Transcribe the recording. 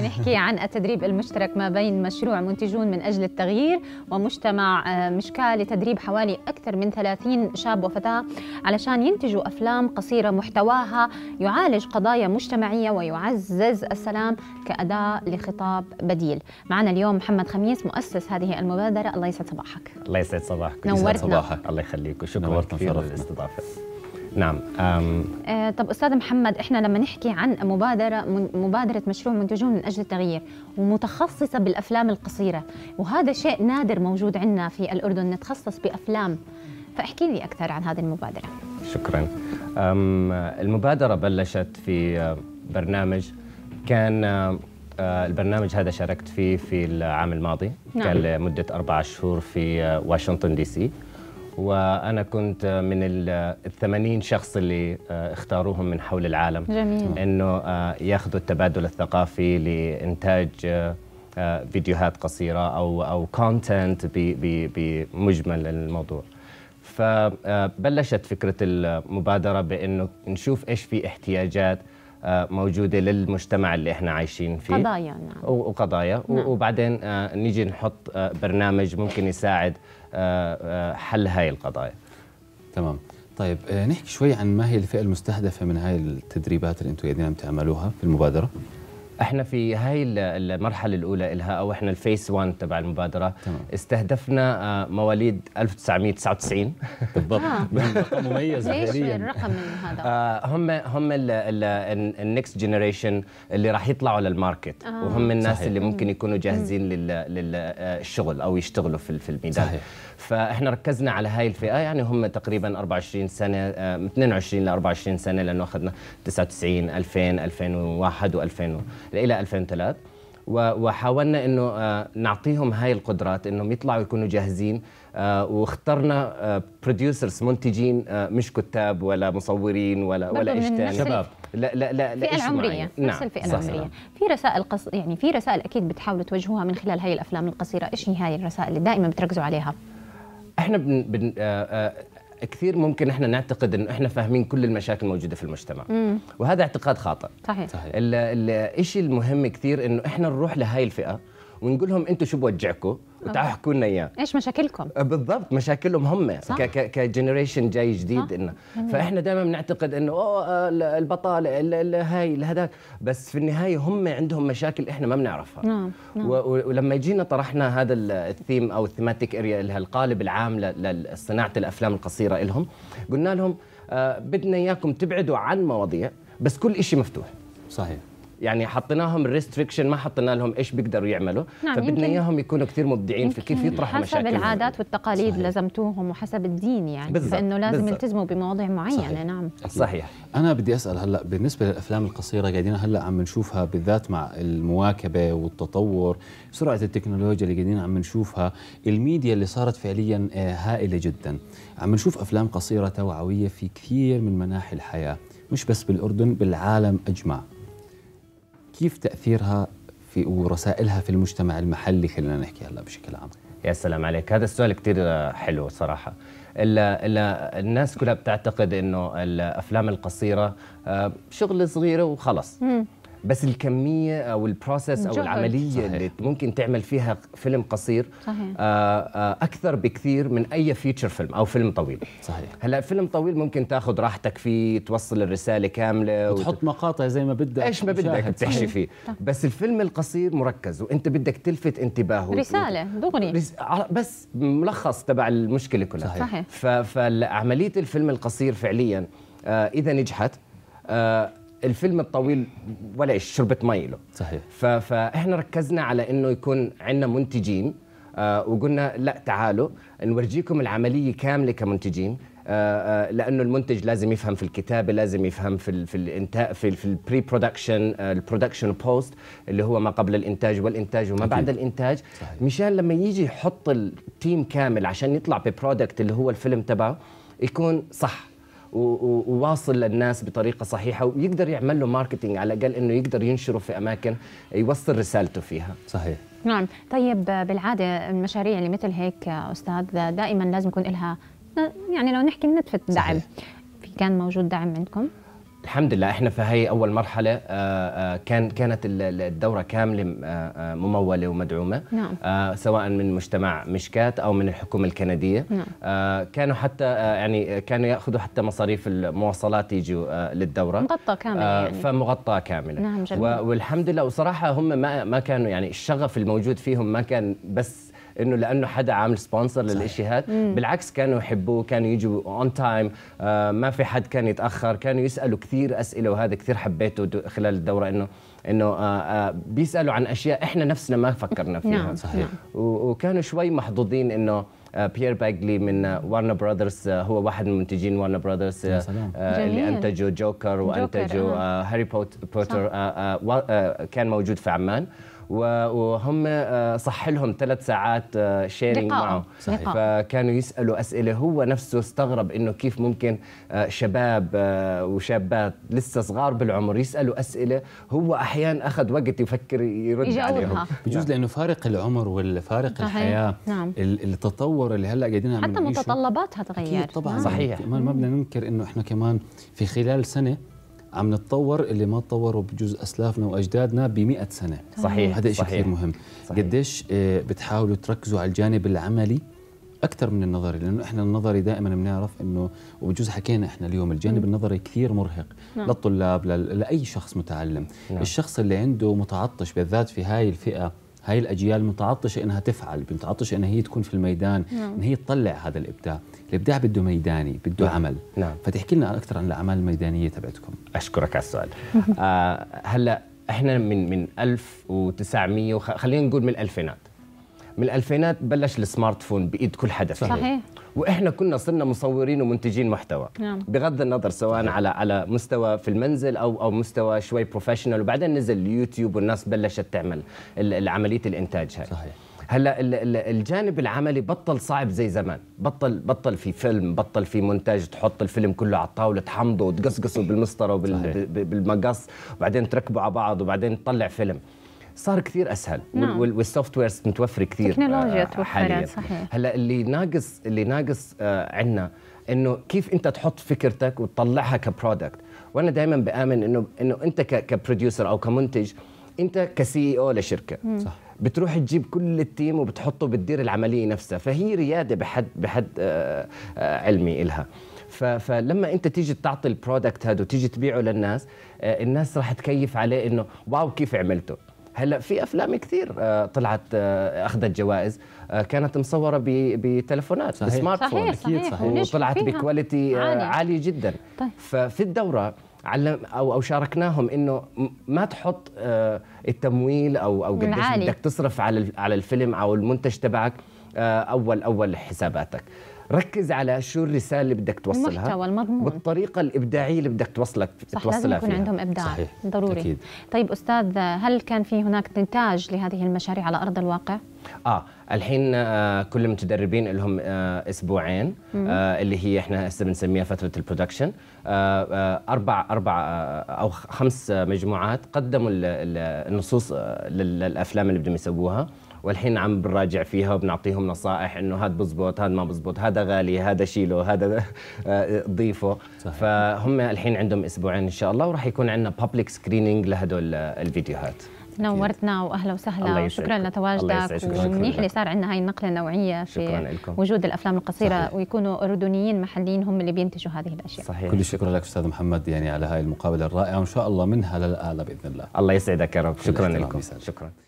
نحكي عن التدريب المشترك ما بين مشروع منتجون من أجل التغيير ومجتمع آه، مشكال لتدريب حوالي أكثر من 30 شاب وفتاة علشان ينتجوا أفلام قصيرة محتواها يعالج قضايا مجتمعية ويعزز السلام كأداة لخطاب بديل معنا اليوم محمد خميس مؤسس هذه المبادرة الله يسعد صباحك الله يسعد صباحك نورتنا صباحك الله يخليك وشكرا كثير للاستضافة نعم أم... آه طب استاذ محمد احنا لما نحكي عن مبادره مبادره مشروع منتجون من اجل التغيير ومتخصصه بالافلام القصيره وهذا شيء نادر موجود عندنا في الاردن نتخصص بافلام فاحكي لي اكثر عن هذه المبادره شكرا المبادره بلشت في آه، برنامج كان آه، آه، البرنامج هذا شاركت فيه في العام الماضي نعم. كان لمده اربع شهور في واشنطن دي سي وانا كنت من ال 80 شخص اللي آه، اختاروهم من حول العالم جميل انه آه، ياخذوا التبادل الثقافي لانتاج آه، فيديوهات قصيره او او كونتنت بمجمل الموضوع فبلشت فكره المبادره بانه نشوف ايش في احتياجات موجوده للمجتمع اللي احنا عايشين فيه قضايا نعم وقضايا نعم. وبعدين نيجي نحط برنامج ممكن يساعد حل هاي القضايا تمام طيب آه، نحكي شوي عن ما هي الفئه المستهدفه من هاي التدريبات اللي انتم قاعدين عم تعملوها في المبادره احنا في هاي المرحله الاولى لها او احنا الفيس 1 تبع المبادره تمام. استهدفنا آه، مواليد 1999 بالضبط آه. مميز ليش الرقم هذا آه، هم هم النكست جينيريشن اللي راح يطلعوا للماركت آه. وهم الناس صحيح. اللي ممكن يكونوا جاهزين للشغل او يشتغلوا في الميدان صحيح. فاحنا ركزنا على هاي الفئه يعني هم تقريبا 24 سنه 22 آه، ل 24 سنه لانه اخذنا 99 2000 2001 و2000 الى 2003 وحاولنا انه آه، نعطيهم هاي القدرات انهم يطلعوا يكونوا جاهزين آه، واخترنا بروديوسرز منتجين مش كتاب ولا مصورين ولا ولا ايش ثاني شباب لا لا لا نعم، الفئه العمريه نعم. نفس الفئه العمريه في رسائل قص... يعني في رسائل اكيد بتحاولوا توجهوها من خلال هاي الافلام القصيره ايش هي هاي الرسائل اللي دائما بتركزوا عليها احنا بن, بن آه آه كثير ممكن احنا نعتقد انه احنا فاهمين كل المشاكل الموجوده في المجتمع مم. وهذا اعتقاد خاطئ صحيح الشيء المهم كثير انه احنا نروح لهاي الفئه ونقول لهم انتم شو بوجعكم وتعالوا احكوا لنا اياه ايش مشاكلكم أه، بالضبط مشاكلهم هم كجنريشن جاي جديد انه فاحنا دائما بنعتقد انه اوه أه، البطاله هاي هذاك بس في النهايه هم عندهم مشاكل احنا ما بنعرفها نعم. نعم. ولما جينا طرحنا هذا الثيم او الثيماتيك اريا القالب العام لصناعه الافلام القصيره لهم قلنا لهم أه، بدنا اياكم تبعدوا عن مواضيع بس كل شيء مفتوح صحيح يعني حطيناهم ريستريكشن ما حطينا لهم ايش بيقدروا يعملوا نعم فبدنا اياهم يكونوا كثير مبدعين في كيف يطرحوا مشاكل حسب العادات والتقاليد صحيح. لزمتوهم وحسب الدين يعني بالزبط. فانه لازم بالزبط. يلتزموا بمواضيع معينه نعم صحيح انا بدي اسال هلا بالنسبه للافلام القصيره قاعدين هلا عم نشوفها بالذات مع المواكبه والتطور سرعه التكنولوجيا اللي قاعدين عم نشوفها الميديا اللي صارت فعليا آه، هائله جدا عم نشوف افلام قصيره توعويه في كثير من مناحي الحياه مش بس بالاردن بالعالم اجمع كيف تاثيرها في ورسائلها في المجتمع المحلي خلينا نحكي هلا بشكل عام يا سلام عليك هذا السؤال كثير حلو صراحه الا الا الناس كلها بتعتقد انه الافلام القصيره آه، شغله صغيره وخلص بس الكميه او البروسيس او العمليه صحيح. اللي ممكن تعمل فيها فيلم قصير صحيح. آه، آه، اكثر بكثير من اي فيتشر فيلم او فيلم طويل صحيح هلا فيلم طويل ممكن تاخذ راحتك فيه توصل الرساله كامله وتحط وت... مقاطع زي ما بدك ايش ما بدك بتحشي فيه بس الفيلم القصير مركز وانت بدك تلفت انتباهه رساله دغري رس... آه، بس ملخص تبع المشكله كلها صحيح, صحيح. ف... فعمليه الفيلم القصير فعليا اذا نجحت الفيلم الطويل ولا شربة مي له صحيح فاحنا ركزنا على انه يكون عندنا منتجين آه وقلنا لا تعالوا نورجيكم العمليه كامله كمنتجين آه آه لانه المنتج لازم يفهم في الكتابه لازم يفهم في الـ في الانتاج في, الـ في البري برودكشن البرودكشن بوست اللي هو ما قبل الانتاج والانتاج وما بعد الانتاج صحيح. مشان لما يجي يحط التيم كامل عشان يطلع ببرودكت اللي هو الفيلم تبعه يكون صح وواصل للناس بطريقه صحيحه ويقدر يعمل له ماركتينج على الاقل انه يقدر ينشره في اماكن يوصل رسالته فيها صحيح نعم طيب بالعاده المشاريع اللي مثل هيك استاذ دائما لازم يكون لها يعني لو نحكي نتفه دعم في كان موجود دعم عندكم الحمد لله احنا في هي اول مرحله آه، آه، كان كانت الدوره كامله آه، مموله ومدعومه نعم. سواء من مجتمع مشكات او من الحكومه الكنديه نعم. كانوا حتى يعني كانوا ياخذوا حتى مصاريف المواصلات يجوا للدوره مغطى كامل يعني. فمغطى كامله نعم جميل. والحمد لله وصراحه هم ما ما كانوا يعني الشغف الموجود فيهم ما كان بس انه لانه حدا عامل سبونسر للإشي هذا بالعكس كانوا يحبوه كانوا يجوا اون آه، تايم ما في حد كان يتاخر كانوا يسالوا كثير اسئله وهذا كثير حبيته خلال الدوره انه انه آه، آه، بيسالوا عن اشياء احنا نفسنا ما فكرنا نعم، فيها نعم صحيح وكانوا شوي محظوظين انه بيير باجلي من وارنر براذرز هو واحد من منتجين وارنر براذرز اللي انتجوا جوكر وانتجوا هاري بوتر كان موجود في عمان وهم آه، صح لهم ثلاث ساعات شيرنج آه، معه صحيح. فكانوا يسالوا اسئله هو نفسه استغرب انه كيف ممكن آه، شباب وشابات لسه صغار بالعمر يسالوا اسئله هو احيانا اخذ وقت يفكر يرد يجاوبها. عليهم نعم. بجوز لانه فارق العمر والفارق صحيح. الحياه نعم. التطور اللي هلا قاعدين عم حتى متطلباتها تغيرت طبعا نعم. صحيح ما بدنا ننكر انه احنا كمان في خلال سنه عم نتطور اللي ما تطوروا بجوز اسلافنا واجدادنا ب 100 سنه صحيح هذا شيء كثير مهم صحيح. قديش آه، بتحاولوا تركزوا على الجانب العملي اكثر من النظري لانه احنا النظري دائما بنعرف انه وبجوز حكينا احنا اليوم الجانب م. النظري كثير مرهق نعم. للطلاب لاي شخص متعلم نعم. الشخص اللي عنده متعطش بالذات في هاي الفئه هاي الأجيال متعطشة إنها تفعل متعطشة إنها هي تكون في الميدان نعم. إن هي تطلع هذا الإبداع الإبداع بده ميداني بده نعم. عمل نعم. فتحكي لنا أكثر عن الأعمال الميدانية تبعتكم أشكرك على السؤال آه هلأ إحنا من من 1900 خلينا نقول من الألفينات من الألفينات بلش السمارت فون بإيد كل حدا فينا صحيح وإحنا كنا صرنا مصورين ومنتجين محتوى نعم. بغض النظر سواء على على مستوى في المنزل أو أو مستوى شوي بروفيشنال وبعدين نزل اليوتيوب والناس بلشت تعمل عملية الإنتاج هاي صحيح هلا الجانب العملي بطل صعب زي زمان بطل بطل في فيلم بطل في مونتاج تحط الفيلم كله على الطاوله تحمضه وتقصقصه بالمسطره وبالمقص وبعدين تركبه على بعض وبعدين تطلع فيلم صار كثير اسهل نعم. والسوفت ويرز متوفره كثير تكنولوجيا آه، توفرت صحيح هلا اللي ناقص اللي ناقص آه، عندنا انه كيف انت تحط فكرتك وتطلعها كبرودكت وانا دائما بامن انه انه انت كبروديوسر او كمنتج انت كسي او لشركه مم. صح بتروح تجيب كل التيم وبتحطه بتدير العمليه نفسها فهي رياده بحد بحد آه، علمي إلها فلما انت تيجي تعطي البرودكت هذا وتيجي تبيعه للناس الناس راح تكيف عليه انه واو كيف عملته هلا في افلام كثير آه، طلعت آه، اخذت جوائز آه، كانت مصوره بتلفونات صحيح. سمارت فون صحيح. اكيد صحيح وطلعت بكواليتي عالي. عاليه جدا طيب. ففي الدوره علم او او شاركناهم انه ما تحط التمويل او او قديش بدك تصرف على على الفيلم او المنتج تبعك اول اول حساباتك ركز على شو الرساله اللي بدك توصلها المحتوى المضمون والطريقه الابداعيه اللي بدك توصلك صح توصلها لازم يكون فيها. عندهم ابداع صحيح. ضروري أكيد. طيب استاذ هل كان في هناك نتاج لهذه المشاريع على ارض الواقع اه الحين آه كل المتدربين لهم آه اسبوعين آه اللي هي احنا هسه بنسميها فتره البرودكشن آه، آه، اربع اربع آه، او خمس مجموعات قدموا النصوص للافلام اللي بدهم يسووها والحين عم بنراجع فيها وبنعطيهم نصائح انه هذا بزبط هذا ما بزبط هذا غالي هذا شيله هذا آه، ضيفه فهم الحين عندهم اسبوعين ان شاء الله وراح يكون عندنا بابليك سكريننج لهدول الفيديوهات نورتنا واهلا وسهلا شكرا لتواجدك ومنيح اللي صار عندنا هاي النقله النوعيه في وجود الافلام القصيره صحيح. ويكونوا اردنيين محليين هم اللي بينتجوا هذه الاشياء صحيح. كل الشكر لك استاذ محمد يعني على هاي المقابله الرائعه وان شاء الله منها للاعلى باذن الله الله يسعدك يا رب شكرا لكم شكرا